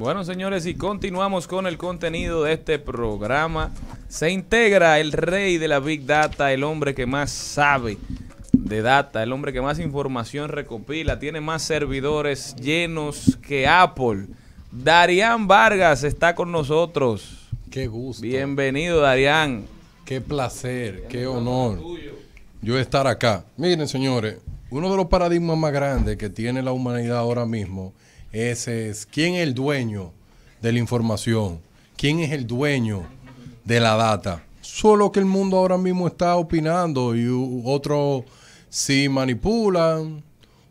Bueno, señores, y continuamos con el contenido de este programa. Se integra el rey de la Big Data, el hombre que más sabe de data, el hombre que más información recopila, tiene más servidores llenos que Apple. Darían Vargas está con nosotros. Qué gusto. Bienvenido, Darían. Qué placer, qué honor. Yo estar acá. Miren, señores, uno de los paradigmas más grandes que tiene la humanidad ahora mismo ese es quién es el dueño de la información, quién es el dueño de la data. Solo que el mundo ahora mismo está opinando y otros sí manipulan,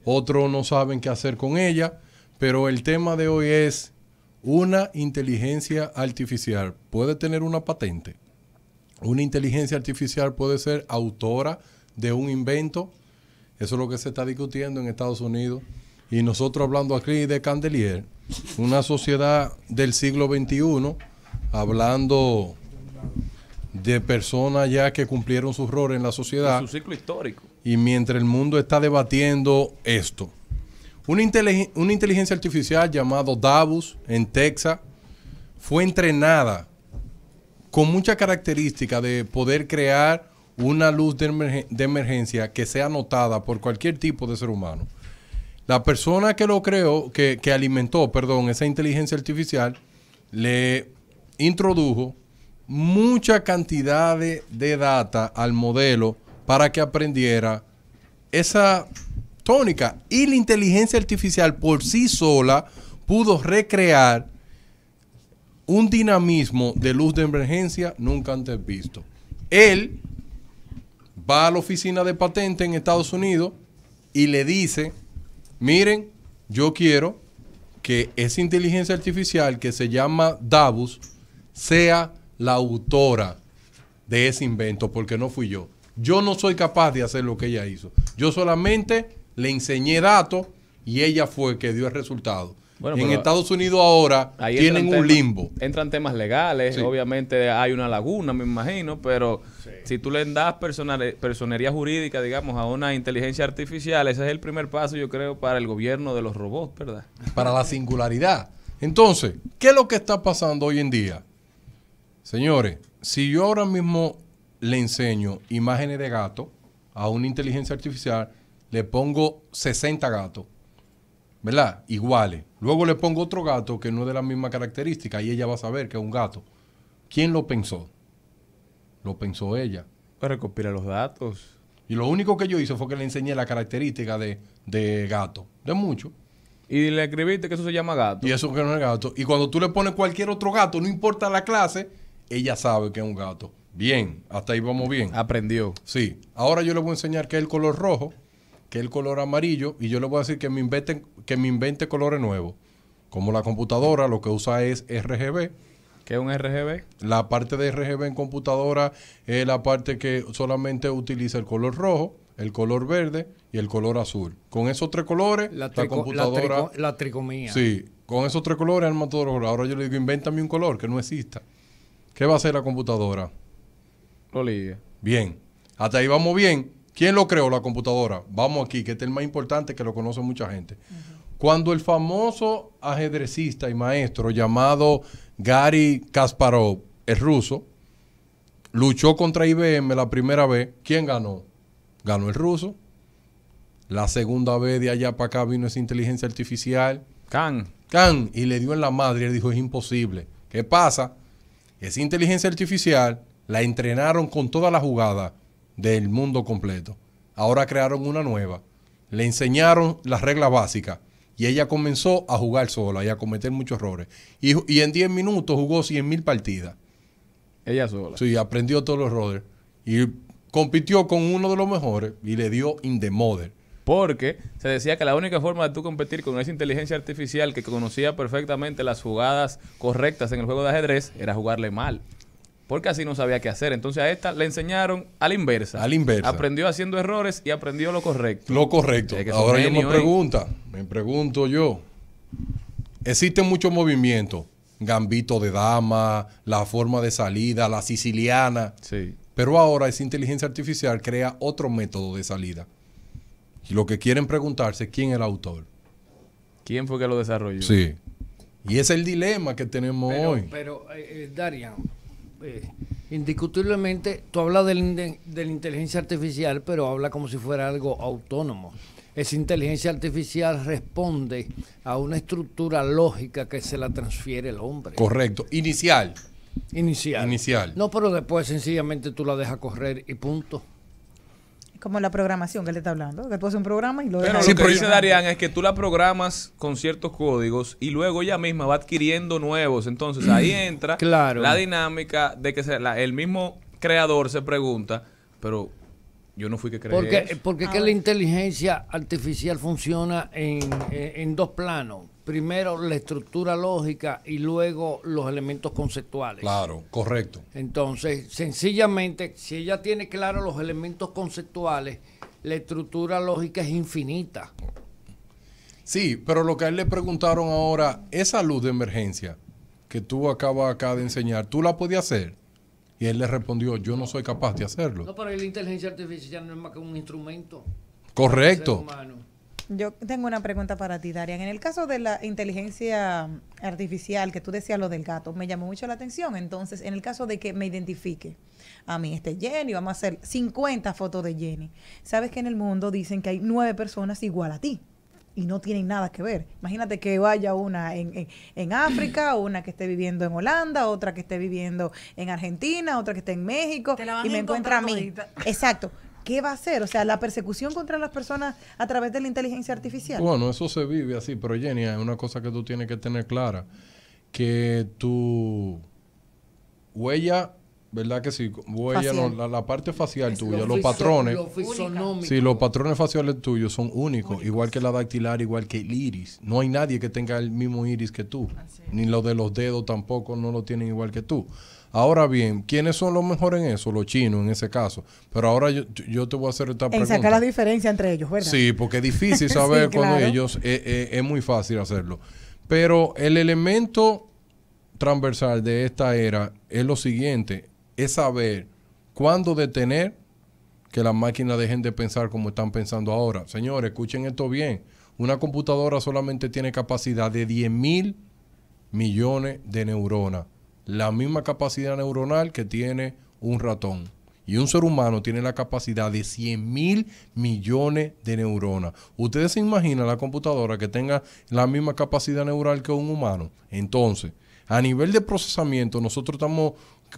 otros no saben qué hacer con ella, pero el tema de hoy es una inteligencia artificial. Puede tener una patente. Una inteligencia artificial puede ser autora de un invento. Eso es lo que se está discutiendo en Estados Unidos. Y nosotros hablando aquí de Candelier, una sociedad del siglo XXI, hablando de personas ya que cumplieron su rol en la sociedad. Su ciclo histórico. Y mientras el mundo está debatiendo esto. Una, inteligencia artificial llamada Davos en Texas fue entrenada con mucha característica de poder crear una luz de emergencia que sea notada por cualquier tipo de ser humano. La persona que lo creó, que, alimentó, perdón, esa inteligencia artificial, le introdujo mucha cantidad de, data al modelo para que aprendiera esa tónica. Y la inteligencia artificial por sí sola pudo recrear un dinamismo de luz de emergencia nunca antes visto. Él va a la oficina de patente en Estados Unidos y le dice miren, yo quiero que esa inteligencia artificial que se llama Davos sea la autora de ese invento, porque no fui yo. Yo no soy capaz de hacer lo que ella hizo. Yo solamente le enseñé datos y ella fue que dio el resultado en Estados Unidos ahora tienen un limbo. Entran temas legales, obviamente hay una laguna, me imagino, pero si tú le das personería jurídica, digamos, a una inteligencia artificial, ese es el primer paso, yo creo, para el gobierno de los robots, ¿verdad? Para la singularidad. Entonces, ¿qué es lo que está pasando hoy en día? Señores, si yo ahora mismo le enseño imágenes de gato a una inteligencia artificial, le pongo 60 gatos ¿verdad? Iguales. Luego le pongo otro gato que no es de la misma característica y ella va a saber que es un gato. ¿Quién lo pensó? Lo pensó ella. Pero recopila los datos. Y lo único que yo hice fue que le enseñé la característica de, de gato. De mucho. Y le escribiste que eso se llama gato. Y eso que no es gato. Y cuando tú le pones cualquier otro gato, no importa la clase, ella sabe que es un gato. Bien, hasta ahí vamos bien. Aprendió. Sí. Ahora yo le voy a enseñar que es el color rojo que es el color amarillo, y yo le voy a decir que me, inventen, que me invente colores nuevos. Como la computadora lo que usa es RGB. ¿Qué es un RGB? La parte de RGB en computadora es la parte que solamente utiliza el color rojo, el color verde y el color azul. Con esos tres colores, la, computadora. La, tricomía. Sí, con esos tres colores arma Ahora yo le digo, invéntame un color que no exista. ¿Qué va a hacer la computadora? Lo Bien. Hasta ahí vamos bien. ¿Quién lo creó? La computadora. Vamos aquí, que este es el más importante que lo conoce mucha gente. Cuando el famoso ajedrecista y maestro llamado Gary Kasparov, el ruso, luchó contra IBM la primera vez, ¿quién ganó? Ganó el ruso. La segunda vez de allá para acá vino esa inteligencia artificial. Khan. Khan. Y le dio en la madre. le dijo, es imposible. ¿Qué pasa? Esa inteligencia artificial la entrenaron con toda la jugada del mundo completo. Ahora crearon una nueva. Le enseñaron las reglas básicas y ella comenzó a jugar sola y a cometer muchos errores. Y, en 10 minutos jugó 100.000 mil partidas. Ella sola. Sí, aprendió todos los errores. Y compitió con uno de los mejores y le dio in the model. Porque se decía que la única forma de tú competir con esa inteligencia artificial que conocía perfectamente las jugadas correctas en el juego de ajedrez era jugarle mal porque así no sabía qué hacer. Entonces a esta le enseñaron a la inversa. A la inversa. Aprendió haciendo errores y aprendió lo correcto. Lo correcto. Ahora yo me ¿eh? pregunta, me pregunto yo, existen muchos movimientos, gambito de dama, la forma de salida, la siciliana. Sí. Pero ahora esa inteligencia artificial crea otro método de salida. Y lo que quieren preguntarse es quién es el autor. ¿Quién fue que lo desarrolló? Sí. Y ese es el dilema que tenemos hoy. Pero, eh, eh Darian, eh, indiscutiblemente tú hablas de, de la inteligencia artificial, pero habla como si fuera algo autónomo. Esa inteligencia artificial responde a una estructura lógica que se la transfiere el hombre. Correcto. Inicial. Inicial. Inicial. No, pero después sencillamente tú la dejas correr y punto. Como la programación que él está hablando, que tú haces un programa y lo Pero lo que dice Darian es que tú la programas con ciertos códigos y luego ella misma va adquiriendo nuevos. Entonces ahí mm. entra la dinámica de que el mismo creador se pregunta, pero yo no fui que creé Porque, porque que la inteligencia artificial funciona en dos planos primero la estructura lógica y luego los elementos conceptuales. Claro, correcto. Entonces, sencillamente, si ella tiene claro los elementos conceptuales, la estructura lógica es infinita. Sí, pero lo que a él le preguntaron ahora, esa luz de emergencia que tú acabas acá de enseñar, ¿tú la podías hacer? Y él le respondió, yo no soy capaz de hacerlo. No, pero la inteligencia artificial no es más que un instrumento. Correcto. Yo tengo una pregunta para ti, Darian. En el caso de la inteligencia artificial, que tú decías lo del gato, me llamó mucho la atención. Entonces, en el caso de que me identifique a mí, este Jenny, vamos a hacer 50 fotos de Jenny. Sabes que en el mundo dicen que hay nueve personas igual a ti y no tienen nada que ver. Imagínate que vaya una en, África, una que esté viviendo en Holanda, otra que esté viviendo en Argentina, otra que esté en México y me encuentra a mí. Exacto. ¿qué va a hacer? O sea, la persecución contra las personas a través de la inteligencia artificial. Bueno, eso se vive así, pero Genia, es una cosa que tú tienes que tener clara, que tu huella ¿Verdad que sí? Voy a la, parte facial tuya, los patrones. sí, los patrones faciales tuyos son únicos, igual que la dactilar, igual que el iris. No hay nadie que tenga el mismo iris que tú. Ni lo de los dedos tampoco no lo tienen igual que tú. Ahora bien, ¿quiénes son los mejores en eso? Los chinos en ese caso. Pero ahora yo, yo te voy a hacer esta pregunta. En sacar la diferencia entre ellos, ¿verdad? Sí, porque es difícil saber con cuando ellos, eh, eh, es muy fácil hacerlo. Pero el elemento transversal de esta era es lo siguiente, es saber cuándo detener que las máquinas dejen de pensar como están pensando ahora. Señores, escuchen esto bien. Una computadora solamente tiene capacidad de 10 mil millones de neuronas. La misma capacidad neuronal que tiene un ratón. Y un ser humano tiene la capacidad de 100 mil millones de neuronas. ¿Ustedes se imaginan la computadora que tenga la misma capacidad neural que un humano? Entonces, a nivel de procesamiento, nosotros estamos,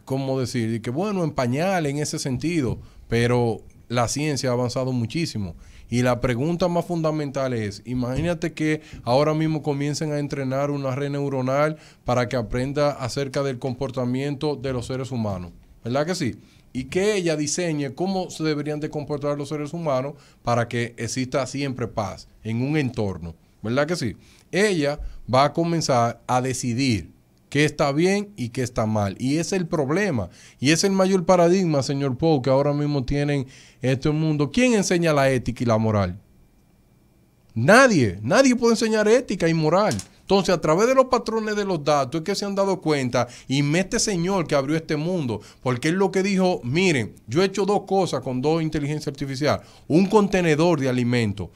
como decir, que bueno, en pañal en ese sentido, pero la ciencia ha avanzado muchísimo. Y la pregunta más fundamental es, imagínate que ahora mismo comiencen a entrenar una red neuronal para que aprenda acerca del comportamiento de los seres humanos, ¿verdad que sí? Y que ella diseñe cómo se deberían de comportar los seres humanos para que exista siempre paz en un entorno, ¿verdad que sí? Ella va a comenzar a decidir qué está bien y qué está mal. Y ese es el problema. Y es el mayor paradigma, señor Poe, que ahora mismo tienen en este mundo. ¿Quién enseña la ética y la moral? Nadie. Nadie puede enseñar ética y moral. Entonces, a través de los patrones de los datos es que se han dado cuenta y este señor que abrió este mundo, porque es lo que dijo, miren, yo he hecho dos cosas con dos inteligencia artificial, un contenedor de alimentos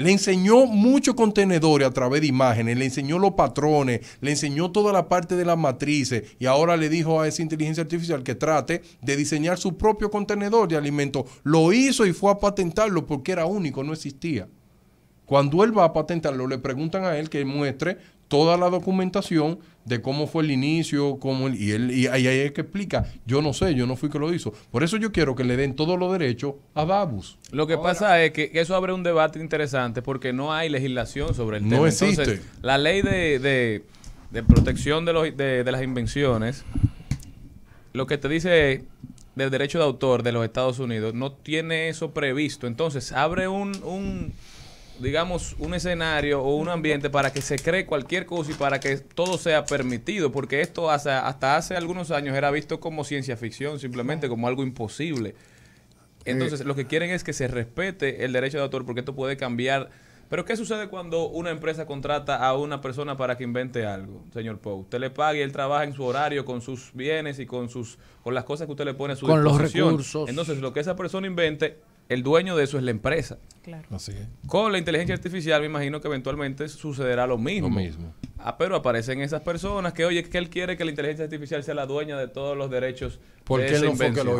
le enseñó muchos contenedores a través de imágenes, le enseñó los patrones, le enseñó toda la parte de las matrices y ahora le dijo a esa inteligencia artificial que trate de diseñar su propio contenedor de alimentos. Lo hizo y fue a patentarlo porque era único, no existía. Cuando él va a patentarlo, le preguntan a él que muestre toda la documentación de cómo fue el inicio, cómo y él y ahí hay que explica, yo no sé, yo no fui que lo hizo. Por eso yo quiero que le den todos los derechos a Babus. Lo que pasa es que eso abre un debate interesante porque no hay legislación sobre el tema. No existe. Entonces, la ley de, de, protección de, los, de, las invenciones, lo que te dice del derecho de autor de los Estados Unidos, no tiene eso previsto. Entonces, abre un digamos, un escenario o un ambiente para que se cree cualquier cosa y para que todo sea permitido, porque esto hasta, hace algunos años era visto como ciencia ficción, simplemente como algo imposible. Eh, Entonces, lo que quieren es que se respete el derecho de autor, porque esto puede cambiar. Pero, ¿qué sucede cuando una empresa contrata a una persona para que invente algo, señor Poe? Usted le paga y él trabaja en su horario, con sus bienes y con sus con las cosas que usted le pone a su con los recursos. Entonces, lo que esa persona invente el dueño de eso es la empresa. Claro. Así es. Con la inteligencia artificial me imagino que eventualmente sucederá lo mismo. Lo mismo. Ah, pero aparecen esas personas que, oye, que él quiere que la inteligencia artificial sea la dueña de todos los derechos. ¿Por que lo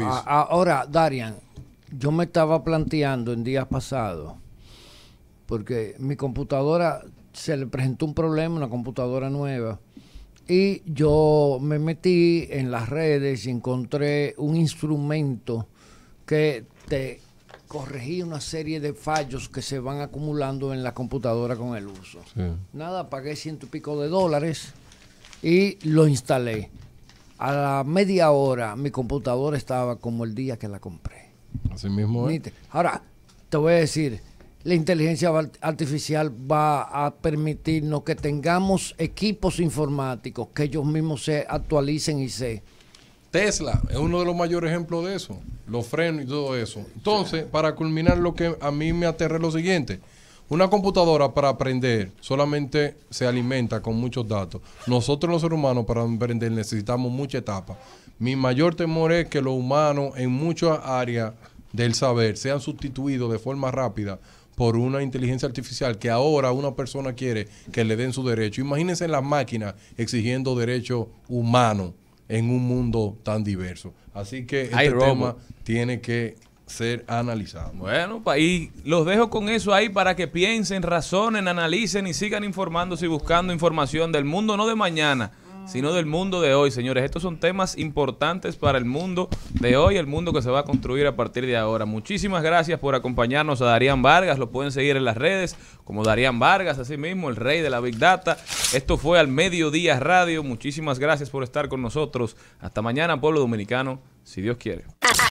hizo? ahora, Darian, yo me estaba planteando en días pasados, porque mi computadora se le presentó un problema, una computadora nueva. Y yo me metí en las redes y encontré un instrumento que te corregí una serie de fallos que se van acumulando en la computadora con el uso. Nada, pagué ciento y pico de dólares y lo instalé. A la media hora mi computadora estaba como el día que la compré. Así mismo. Ahora, te voy a decir, la inteligencia artificial va a permitirnos que tengamos equipos informáticos que ellos mismos se actualicen y se... Tesla es uno de los mayores ejemplos de eso los frenos y todo eso. Entonces, para culminar, lo que a mí me aterra es lo siguiente. Una computadora para aprender solamente se alimenta con muchos datos. Nosotros los seres humanos para aprender necesitamos muchas etapas. Mi mayor temor es que los humanos en muchas áreas del saber sean sustituidos de forma rápida por una inteligencia artificial que ahora una persona quiere que le den su derecho. Imagínense las máquinas exigiendo derechos humanos en un mundo tan diverso. Así que este tema tiene que ser analizado. Bueno, y los dejo con eso ahí para que piensen, razonen, analicen y sigan informándose y buscando información del mundo no de mañana, sino del mundo de hoy, señores. Estos son temas importantes para el mundo de hoy, el mundo que se va a construir a partir de ahora. Muchísimas gracias por acompañarnos a Darían Vargas. Lo pueden seguir en las redes como Darían Vargas, así mismo, el rey de la Big Data. Esto fue al Mediodía Radio. Muchísimas gracias por estar con nosotros. Hasta mañana, pueblo dominicano, si Dios quiere.